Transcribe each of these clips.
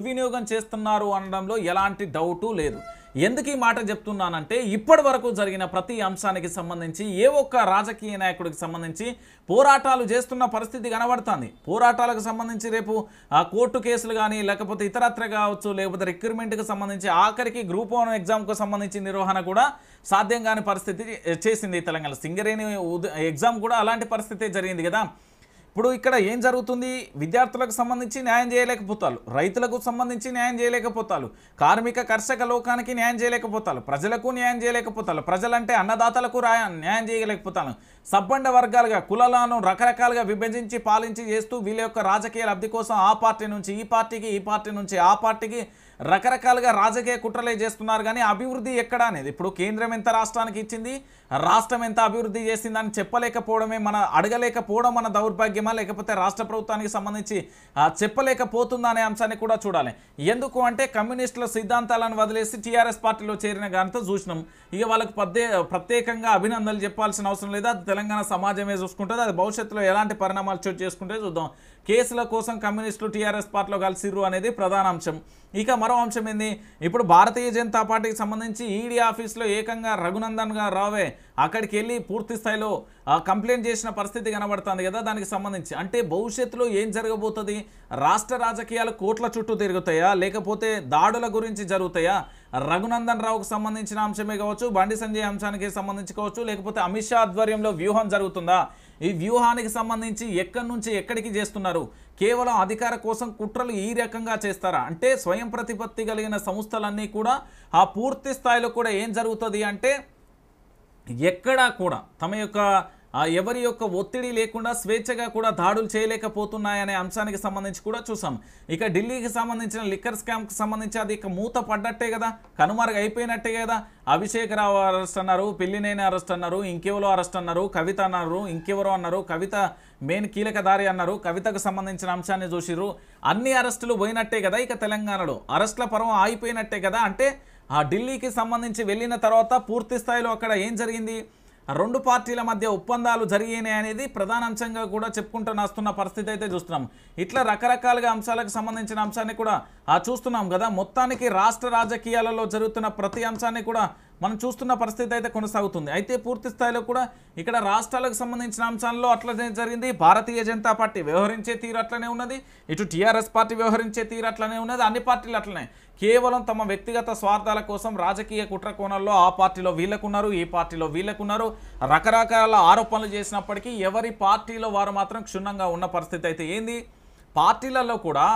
దుర్వినియోగం చేస్తున్నారు అనడంలో ఎలాంటి డౌటు లేదు ఎందుకు ఈ మాట చెప్తున్నానంటే ఇప్పటి వరకు జరిగిన ప్రతి అంశానికి సంబంధించి ఏ ఒక్క రాజకీయ నాయకుడికి సంబంధించి పోరాటాలు చేస్తున్న పరిస్థితి కనబడుతుంది పోరాటాలకు సంబంధించి రేపు ఆ కోర్టు కేసులు కానీ లేకపోతే ఇతరత్ర కావచ్చు లేకపోతే రిక్రూట్మెంట్కి సంబంధించి ఆఖరికి గ్రూప్ వన్ ఎగ్జామ్కు సంబంధించి నిర్వహణ కూడా సాధ్యం కాని పరిస్థితి చేసింది తెలంగాణ సింగరేణి ఎగ్జామ్ కూడా అలాంటి పరిస్థితే జరిగింది కదా ఇప్పుడు ఇక్కడ ఏం జరుగుతుంది విద్యార్థులకు సంబంధించి న్యాయం చేయలేకపోతారు రైతులకు సంబంధించి న్యాయం చేయలేకపోతారు కార్మిక కర్షక లోకానికి న్యాయం చేయలేకపోతారు ప్రజలకు న్యాయం చేయలేకపోతారు ప్రజలంటే అన్నదాతలకు న్యాయం చేయలేకపోతాను సబ్బండ వర్గాలుగా కులాలను రకరకాలుగా విభజించి పాలించి చేస్తూ వీళ్ళ యొక్క రాజకీయ లబ్ధి కోసం ఆ పార్టీ నుంచి ఈ పార్టీకి ఈ పార్టీ నుంచి ఆ పార్టీకి రకరకాలుగా రాజకీయ కుట్రలే చేస్తున్నారు కానీ అభివృద్ధి ఎక్కడ అనేది ఇప్పుడు కేంద్రం ఎంత రాష్ట్రానికి ఇచ్చింది రాష్ట్రం ఎంత అభివృద్ధి చేసిందని చెప్పలేకపోవడమే మన అడగలేకపోవడం మన దౌర్భాగ్యమా లేకపోతే రాష్ట్ర ప్రభుత్వానికి సంబంధించి చెప్పలేకపోతుందా అనే అంశాన్ని కూడా చూడాలి ఎందుకు అంటే కమ్యూనిస్టుల సిద్ధాంతాలను వదిలేసి టీఆర్ఎస్ పార్టీలో చేరిన గానితో చూసినాం ఇక వాళ్ళకు ప్రత్యేకంగా అభినందనలు చెప్పాల్సిన అవసరం లేదా తెలంగాణ సమాజమే చూసుకుంటుంది అది భవిష్యత్తులో ఎలాంటి పరిణామాలు చోటు చేసుకుంటే చూద్దాం కేసుల కోసం కమ్యూనిస్టులు టీఆర్ఎస్ పార్టీలో కలిసిర్రు అనేది ప్రధాన అంశం ఇక మరో అంశం ఏంది ఇప్పుడు భారతీయ జనతా పార్టీకి సంబంధించి ఈడీ ఆఫీస్లో ఏకంగా రఘునందన్ గారు రావే అక్కడికి వెళ్ళి పూర్తి స్థాయిలో కంప్లైంట్ చేసిన పరిస్థితి కనబడుతుంది కదా దానికి సంబంధించి అంటే భవిష్యత్తులో ఏం జరగబోతుంది రాష్ట్ర రాజకీయాలు కోట్ల చుట్టూ తిరుగుతాయా లేకపోతే దాడుల గురించి జరుగుతాయా రఘునందన్ రావుకు సంబంధించిన అంశమే కావచ్చు బండి సంజయ్ అంశానికి సంబంధించి కావచ్చు లేకపోతే అమిత్ షా ఆధ్వర్యంలో వ్యూహం జరుగుతుందా ఈ వ్యూహానికి సంబంధించి ఎక్కడి నుంచి ఎక్కడికి చేస్తున్నారు కేవలం అధికార కోసం కుట్రలు ఈ రకంగా చేస్తారా అంటే స్వయం ప్రతిపత్తి కలిగిన సంస్థలన్నీ కూడా ఆ పూర్తి స్థాయిలో కూడా ఏం జరుగుతుంది అంటే ఎక్కడా కూడా తమ యొక్క ఎవరి యొక్క ఒత్తిడి లేకుండా స్వేచ్ఛగా కూడా దాడులు చేయలేకపోతున్నాయనే అంశానికి సంబంధించి కూడా చూసాం ఇక ఢిల్లీకి సంబంధించిన లిక్కర్ స్కామ్కి సంబంధించి అది ఇక మూత పడ్డట్టే కదా కనుమరుగు అయిపోయినట్టే కదా అభిషేక్ రావు అరెస్ట్ అన్నారు పెళ్లినేని అరెస్ట్ అన్నారు ఇంకెవరో అరెస్ట్ అన్నారు కవిత అన్నారు ఇంకెవరో అన్నారు కవిత మెయిన్ కీలకదారి అన్నారు కవితకు సంబంధించిన అంశాన్ని చూసిరు అన్ని అరెస్టులు పోయినట్టే కదా ఇక తెలంగాణలో అరెస్టుల పరం ఆగిపోయినట్టే కదా అంటే ఆ ఢిల్లీకి సంబంధించి వెళ్ళిన తర్వాత పూర్తి స్థాయిలో అక్కడ ఏం జరిగింది రెండు పార్టీల మధ్య ఒప్పందాలు జరిగినాయి అనేది ప్రధాన అంశంగా కూడా చెప్పుకుంటూ వస్తున్న పరిస్థితి అయితే చూస్తున్నాం ఇట్లా రకరకాలుగా అంశాలకు సంబంధించిన అంశాన్ని కూడా చూస్తున్నాం కదా మొత్తానికి రాష్ట్ర రాజకీయాలలో జరుగుతున్న ప్రతి అంశాన్ని కూడా మనం చూస్తున్న పరిస్థితి అయితే కొనసాగుతుంది అయితే పూర్తి స్థాయిలో కూడా ఇక్కడ రాష్ట్రాలకు సంబంధించిన అంశాల్లో అట్లనే జరిగింది భారతీయ జనతా పార్టీ వ్యవహరించే తీరు అట్లనే ఉన్నది ఇటు టీఆర్ఎస్ పార్టీ వ్యవహరించే తీరు అట్లనే ఉన్నది అన్ని పార్టీలు అట్లనే కేవలం తమ వ్యక్తిగత స్వార్థాల కోసం రాజకీయ కుట్ర కోణంలో ఆ పార్టీలో వీళ్ళకున్నారు ఈ పార్టీలో వీళ్ళకున్నారు రకరకాల ఆరోపణలు చేసినప్పటికీ ఎవరి పార్టీలో వారు మాత్రం క్షుణ్ణంగా ఉన్న పరిస్థితి అయితే ఏంది పార్టీలలో కూడా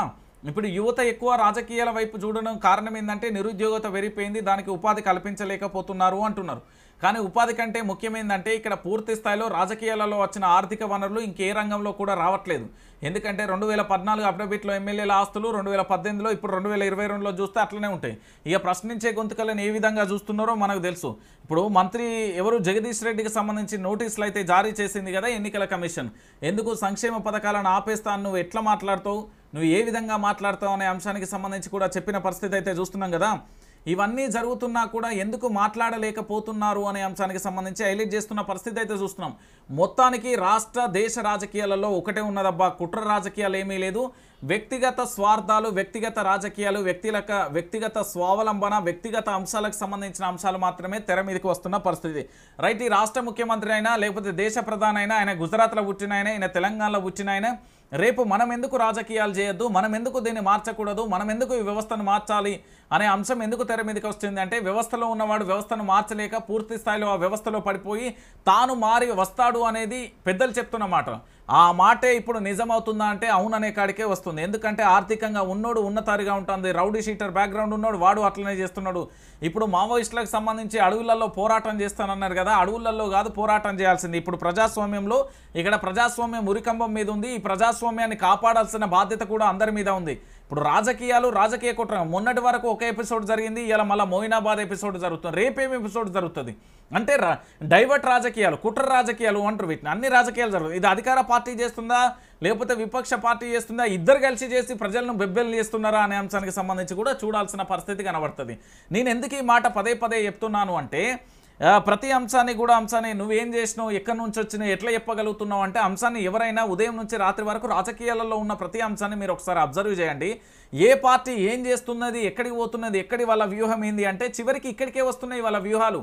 ఇప్పుడు యువత ఎక్కువ రాజకీయాల వైపు చూడడం కారణం ఏంటంటే నిరుద్యోగత వెరిపోయింది దానికి ఉపాధి కల్పించలేకపోతున్నారు అంటున్నారు కానీ ఉపాధి కంటే ముఖ్యమైందంటే ఇక్కడ పూర్తి స్థాయిలో రాజకీయాలలో వచ్చిన ఆర్థిక వనరులు ఇంకే రంగంలో కూడా రావట్లేదు ఎందుకంటే రెండు వేల పద్నాలుగు అఫిడవిట్లో ఎమ్మెల్యేల ఆస్తులు రెండు వేల పద్దెనిమిదిలో ఇప్పుడు రెండు వేల ఇరవై రెండులో చూస్తే అట్లనే ఉంటాయి ఇక ప్రశ్నించే గొంతుకలను ఏ విధంగా చూస్తున్నారో మనకు తెలుసు ఇప్పుడు మంత్రి ఎవరు జగదీష్ రెడ్డికి సంబంధించి నోటీసులు అయితే జారీ చేసింది కదా ఎన్నికల కమిషన్ ఎందుకు సంక్షేమ పథకాలను ఆపేస్తా నువ్వు ఎట్లా మాట్లాడుతావు నువ్వు ఏ విధంగా మాట్లాడతావు అనే అంశానికి సంబంధించి కూడా చెప్పిన పరిస్థితి అయితే చూస్తున్నాం కదా ఇవన్నీ జరుగుతున్నా కూడా ఎందుకు మాట్లాడలేకపోతున్నారు అనే అంశానికి సంబంధించి హైలైట్ చేస్తున్న పరిస్థితి అయితే చూస్తున్నాం మొత్తానికి రాష్ట్ర దేశ రాజకీయాలలో ఒకటే ఉన్నదబ్బా కుట్ర రాజకీయాలు ఏమీ లేదు వ్యక్తిగత స్వార్థాలు వ్యక్తిగత రాజకీయాలు వ్యక్తిలక వ్యక్తిగత స్వావలంబన వ్యక్తిగత అంశాలకు సంబంధించిన అంశాలు మాత్రమే తెర మీదకి వస్తున్న పరిస్థితి రైట్ ఈ రాష్ట్ర ముఖ్యమంత్రి అయినా లేకపోతే దేశ ప్రధాన అయినా ఆయన గుజరాత్లో పుట్టిన ఆయన ఆయన తెలంగాణలో పుట్టిన ఆయన రేపు మనం ఎందుకు రాజకీయాలు చేయొద్దు మనం ఎందుకు దీన్ని మార్చకూడదు మనం ఎందుకు ఈ వ్యవస్థను మార్చాలి అనే అంశం ఎందుకు తెర మీదకి వస్తుంది అంటే వ్యవస్థలో ఉన్నవాడు వ్యవస్థను మార్చలేక పూర్తి స్థాయిలో ఆ వ్యవస్థలో పడిపోయి తాను మారి వస్తాడు అనేది పెద్దలు చెప్తున్న మాట ఆ మాటే ఇప్పుడు నిజమవుతుందా అంటే అవుననే కాడికే వస్తుంది ఎందుకంటే ఆర్థికంగా ఉన్నోడు ఉన్నతారిగా ఉంటుంది రౌడీ షీటర్ బ్యాక్గ్రౌండ్ ఉన్నాడు వాడు అట్లనే చేస్తున్నాడు ఇప్పుడు మావోయిస్టులకు సంబంధించి అడవులలో పోరాటం చేస్తానన్నారు కదా అడవులలో కాదు పోరాటం చేయాల్సింది ఇప్పుడు ప్రజాస్వామ్యంలో ఇక్కడ ప్రజాస్వామ్యం ఉరికంబం మీద ఉంది ఈ ప్రజాస్వామ్యాన్ని కాపాడాల్సిన బాధ్యత కూడా అందరి మీద ఉంది ఇప్పుడు రాజకీయాలు రాజకీయ కుట్ర మొన్నటి వరకు ఒక ఎపిసోడ్ జరిగింది ఇలా మళ్ళీ మోయినాబాద్ ఎపిసోడ్ జరుగుతుంది రేపేమి ఎపిసోడ్ జరుగుతుంది అంటే డైవర్ట్ రాజకీయాలు కుట్ర రాజకీయాలు అంటారు వీటిని అన్ని రాజకీయాలు జరుగుతుంది ఇది అధికార పార్టీ చేస్తుందా లేకపోతే విపక్ష పార్టీ చేస్తుందా ఇద్దరు కలిసి చేసి ప్రజలను బెబ్బెలు చేస్తున్నారా అనే అంశానికి సంబంధించి కూడా చూడాల్సిన పరిస్థితి కనబడుతుంది నేను ఎందుకు ఈ మాట పదే పదే చెప్తున్నాను అంటే ప్రతి అంశాన్ని కూడా అంశాన్ని నువ్వేం చేసినావు ఎక్కడి నుంచి వచ్చినావు ఎట్లా చెప్పగలుగుతున్నావు అంటే అంశాన్ని ఎవరైనా ఉదయం నుంచి రాత్రి వరకు రాజకీయాలలో ఉన్న ప్రతి అంశాన్ని మీరు ఒకసారి అబ్జర్వ్ చేయండి ఏ పార్టీ ఏం చేస్తున్నది ఎక్కడికి పోతున్నది ఎక్కడి వాళ్ళ వ్యూహం ఏంది అంటే చివరికి ఇక్కడికే వస్తున్నాయి వాళ్ళ వ్యూహాలు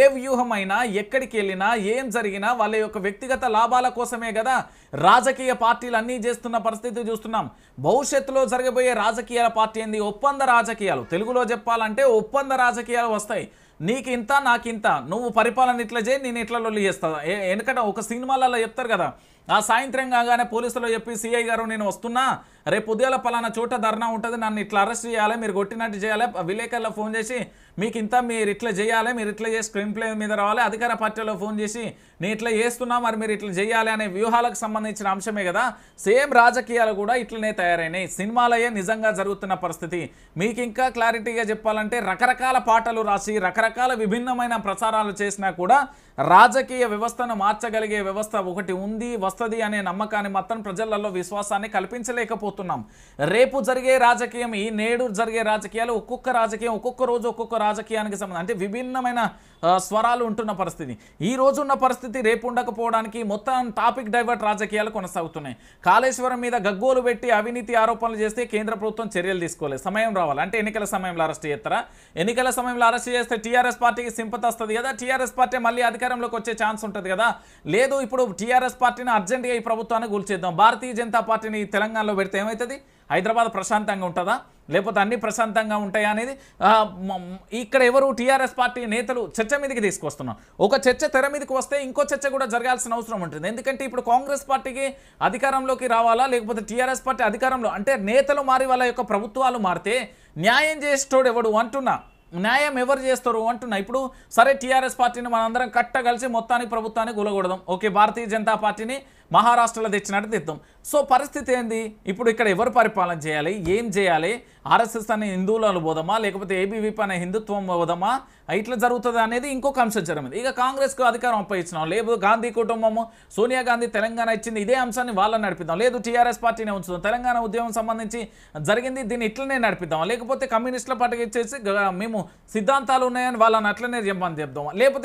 ఏ వ్యూహమైనా ఎక్కడికి వెళ్ళినా ఏం జరిగినా వాళ్ళ యొక్క వ్యక్తిగత లాభాల కోసమే కదా రాజకీయ పార్టీలు అన్నీ చేస్తున్న పరిస్థితి చూస్తున్నాం భవిష్యత్తులో జరగబోయే రాజకీయాల పార్టీ ఏంది ఒప్పంద రాజకీయాలు తెలుగులో చెప్పాలంటే ఒప్పంద రాజకీయాలు వస్తాయి నీకు నాకు నాకింత నువ్వు పరిపాలన ఇట్లా చేయి నేను ఇట్లలో చేస్తా ఎందుకంటే ఒక సినిమాలలో చెప్తారు కదా ఆ సాయంత్రం కాగానే పోలీసులు చెప్పి సిఐ గారు నేను వస్తున్నా రేపు ఉదయాల పలానా చోట ధర్నా ఉంటుంది నన్ను ఇట్లా అరెస్ట్ చేయాలి మీరు కొట్టినట్టు చేయాలి విలేకరుల ఫోన్ చేసి మీకు ఇంత మీరు ఇట్లా చేయాలి మీరు ఇట్లా చేసి స్క్రీన్ ప్లే మీద రావాలి అధికార పార్టీలో ఫోన్ చేసి నేను ఇట్లా చేస్తున్నా మరి మీరు ఇట్లా చేయాలి అనే వ్యూహాలకు సంబంధించిన అంశమే కదా సేమ్ రాజకీయాలు కూడా ఇట్లనే తయారైనాయి సినిమాలయ్యే నిజంగా జరుగుతున్న పరిస్థితి మీకు ఇంకా క్లారిటీగా చెప్పాలంటే రకరకాల పాటలు రాసి రకరకాల విభిన్నమైన ప్రచారాలు చేసినా కూడా రాజకీయ వ్యవస్థను మార్చగలిగే వ్యవస్థ ఒకటి ఉంది వస్తుంది అనే నమ్మకాన్ని మొత్తం ప్రజలలో విశ్వాసాన్ని కల్పించలేకపోతున్నాం రేపు జరిగే రాజకీయం ఈ నేడు జరిగే రాజకీయాలు ఒక్కొక్క రాజకీయం ఒక్కొక్క రోజు ఒక్కొక్క రాజకీయానికి సంబంధం అంటే విభిన్నమైన స్వరాలు ఉంటున్న పరిస్థితి ఈ రోజు ఉన్న పరిస్థితి రేపు ఉండకపోవడానికి మొత్తం టాపిక్ డైవర్ట్ రాజకీయాలు కొనసాగుతున్నాయి కాళేశ్వరం మీద గగ్గోలు పెట్టి అవినీతి ఆరోపణలు చేస్తే కేంద్ర ప్రభుత్వం చర్యలు తీసుకోలేదు సమయం రావాలి అంటే ఎన్నికల సమయంలో అరెస్ట్ చేస్తారా ఎన్నికల సమయంలో అరెస్ట్ చేస్తే టీఆర్ఎస్ పార్టీకి సింపతి వస్తుంది కదా టీఆర్ఎస్ పార్టీ మళ్ళీ అధికారంలోకి వచ్చే ఛాన్స్ ఉంటుంది కదా లేదు ఇప్పుడు టీఆర్ఎస్ పార్టీని అర్జెంటుగా ఈ ప్రభుత్వాన్ని కూల్చేద్దాం భారతీయ జనతా పార్టీని తెలంగాణలో పెడితే ఏమవుతుంది హైదరాబాద్ ప్రశాంతంగా ఉంటుందా లేకపోతే అన్ని ప్రశాంతంగా ఉంటాయా అనేది ఇక్కడ ఎవరు టీఆర్ఎస్ పార్టీ నేతలు చర్చ మీదకి తీసుకొస్తున్నాం ఒక చర్చ తెర మీదకి వస్తే ఇంకో చర్చ కూడా జరగాల్సిన అవసరం ఉంటుంది ఎందుకంటే ఇప్పుడు కాంగ్రెస్ పార్టీకి అధికారంలోకి రావాలా లేకపోతే టీఆర్ఎస్ పార్టీ అధికారంలో అంటే నేతలు మారి వాళ్ళ యొక్క ప్రభుత్వాలు మారితే న్యాయం చేసేటోడు ఎవడు అంటున్నా న్యాయం ఎవరు చేస్తారు అంటున్నా ఇప్పుడు సరే టీఆర్ఎస్ పార్టీని మనందరం కట్ట కలిసి మొత్తానికి ప్రభుత్వాన్ని గులగొడదాం ఓకే భారతీయ జనతా పార్టీని మహారాష్ట్రలో తెచ్చినట్టు తెద్దాం సో పరిస్థితి ఏంది ఇప్పుడు ఇక్కడ ఎవరు పరిపాలన చేయాలి ఏం చేయాలి ఆర్ఎస్ఎస్ అనే హిందువులను పోదామా లేకపోతే ఏబీవీపీ అనే హిందుత్వం పోదామా ఇట్లా జరుగుతుంది అనేది ఇంకొక అంశం జరిగింది ఇక కాంగ్రెస్కు అధికారం అప్పగించినాం లేదు గాంధీ కుటుంబము సోనియా గాంధీ తెలంగాణ ఇచ్చింది ఇదే అంశాన్ని వాళ్ళని నడిపిద్దాం లేదు టీఆర్ఎస్ పార్టీనే ఉంచుదాం తెలంగాణ ఉద్యమం సంబంధించి జరిగింది దీన్ని ఇట్లనే నడిపిద్దాం లేకపోతే కమ్యూనిస్టుల పార్టీకి ఇచ్చేసి మేము సిద్ధాంతాలు ఉన్నాయని వాళ్ళని అట్లనే చెప్పని చెప్దాం లేకపోతే